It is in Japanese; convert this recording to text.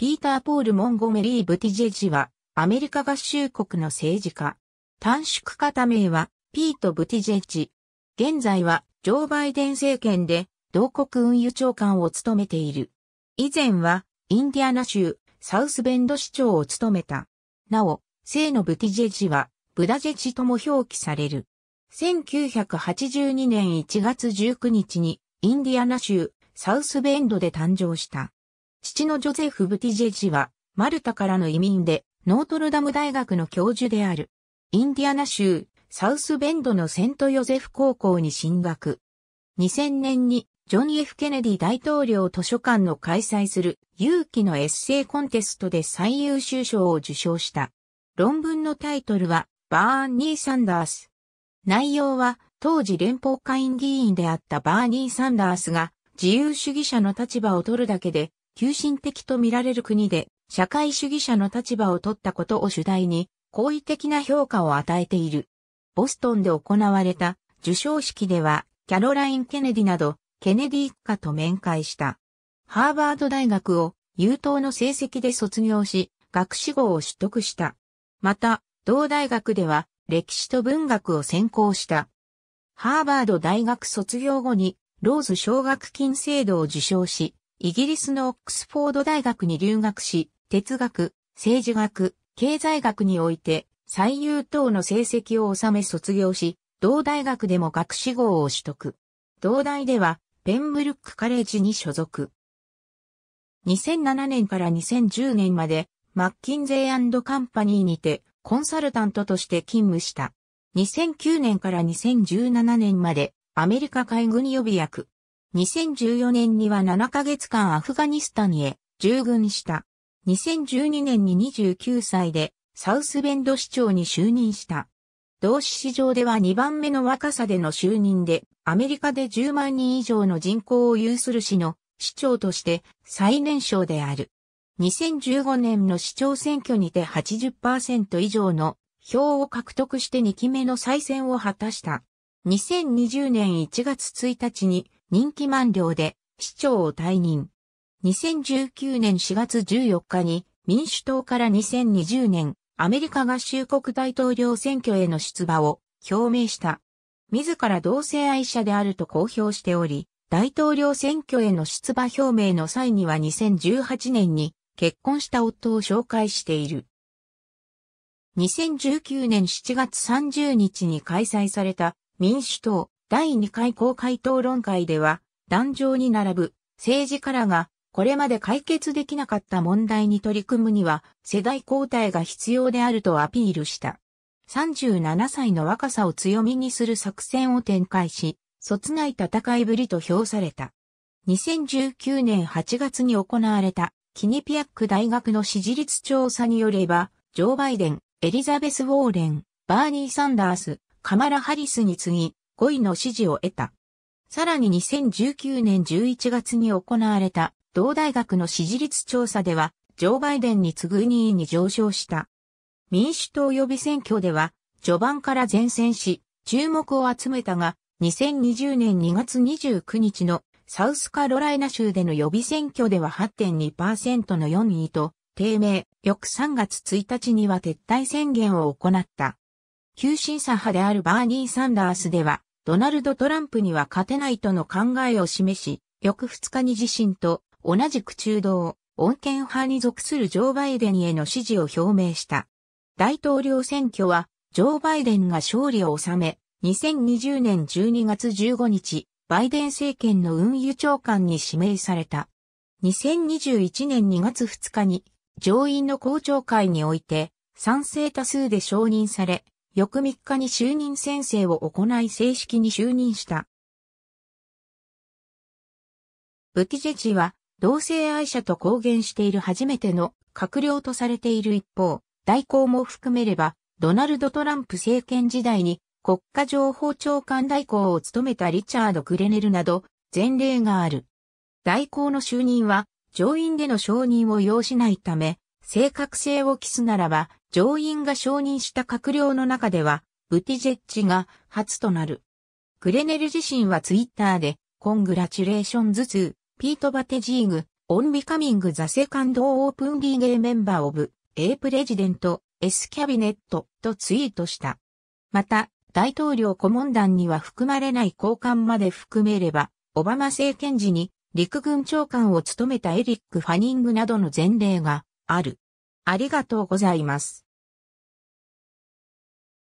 ピーター・ポール・モンゴメリー・ブティジェジは、アメリカ合衆国の政治家。短縮型名は、ピート・ブティジェジ。現在は、ジョー・バイデン政権で、同国運輸長官を務めている。以前は、インディアナ州、サウスベンド市長を務めた。なお、姓のブティジェジは、ブダジェジとも表記される。1982年1月19日に、インディアナ州、サウスベンドで誕生した。父のジョゼフ・ブティジェジは、マルタからの移民で、ノートルダム大学の教授である。インディアナ州、サウスベンドのセント・ヨゼフ高校に進学。2000年に、ジョン・ F・ ケネディ大統領図書館の開催する勇気のエッセイコンテストで最優秀賞を受賞した。論文のタイトルは、バーニー・サンダース。内容は、当時連邦会員議員であったバーニー・サンダースが、自由主義者の立場を取るだけで、急進的と見られる国で、社会主義者の立場を取ったことを主題に、好意的な評価を与えている。ボストンで行われた受賞式では、キャロライン・ケネディなど、ケネディ一家と面会した。ハーバード大学を優等の成績で卒業し、学士号を取得した。また、同大学では歴史と文学を専攻した。ハーバード大学卒業後に、ローズ奨学金制度を受賞し、イギリスのオックスフォード大学に留学し、哲学、政治学、経済学において最優等の成績を収め卒業し、同大学でも学士号を取得。同大では、ペンブルックカレッジに所属。2007年から2010年まで、マッキンゼーカンパニーにて、コンサルタントとして勤務した。2009年から2017年まで、アメリカ海軍予備役、2014年には7ヶ月間アフガニスタンへ従軍した。2012年に29歳でサウスベンド市長に就任した。同市市場では2番目の若さでの就任で、アメリカで10万人以上の人口を有する市の市長として最年少である。2015年の市長選挙にて80%以上の票を獲得して2期目の再選を果たした。2020年1月1日に任期満了で市長を退任。2019年4月14日に民主党から2020年アメリカ合衆国大統領選挙への出馬を表明した。自ら同性愛者であると公表しており、大統領選挙への出馬表明の際には2018年に結婚した夫を紹介している。2019年7月30日に開催された民主党第2回公開討論会では、壇上に並ぶ政治からがこれまで解決できなかった問題に取り組むには世代交代が必要であるとアピールした。37歳の若さを強みにする作戦を展開し、卒ない戦いぶりと評された。2019年8月に行われたキニピアック大学の支持率調査によれば、ジョー・バイデン、エリザベス・ウォーレン、バーニー・サンダース、カマラ・ハリスに次ぎ、五位の支持を得た。さらに2019年11月に行われた同大学の支持率調査では、ジョー・バイデンに次ぐ2位に上昇した。民主党予備選挙では、序盤から前線し、注目を集めたが、2020年2月29日のサウスカロライナ州での予備選挙では8.2%の4位と、低迷、翌3月1日には撤退宣言を行った。急進左派であるバーニー・サンダースでは、ドナルド・トランプには勝てないとの考えを示し、翌2日に自身と同じく中道、穏健派に属するジョー・バイデンへの支持を表明した。大統領選挙は、ジョー・バイデンが勝利を収め、2020年12月15日、バイデン政権の運輸長官に指名された。2021年2月2日に、上院の公聴会において、賛成多数で承認され、翌3日に就任宣誓を行い正式に就任した。ブティジェジは同性愛者と公言している初めての閣僚とされている一方、代行も含めれば、ドナルド・トランプ政権時代に国家情報長官代行を務めたリチャード・グレネルなど前例がある。代行の就任は上院での承認を要しないため、正確性を期すならば、上院が承認した閣僚の中では、ブティジェッジが初となる。グレネル自身はツイッターで、コングラチュレーションズー、ピート・バテジーグ、オン・ビカミング・ザ・セカンド・オープン・リーゲー・メンバー・オブ、エイ・プレジデント、エス・キャビネット、とツイートした。また、大統領顧問団には含まれない交換まで含めれば、オバマ政権時に陸軍長官を務めたエリック・ファニングなどの前例がある。ありがとうございます。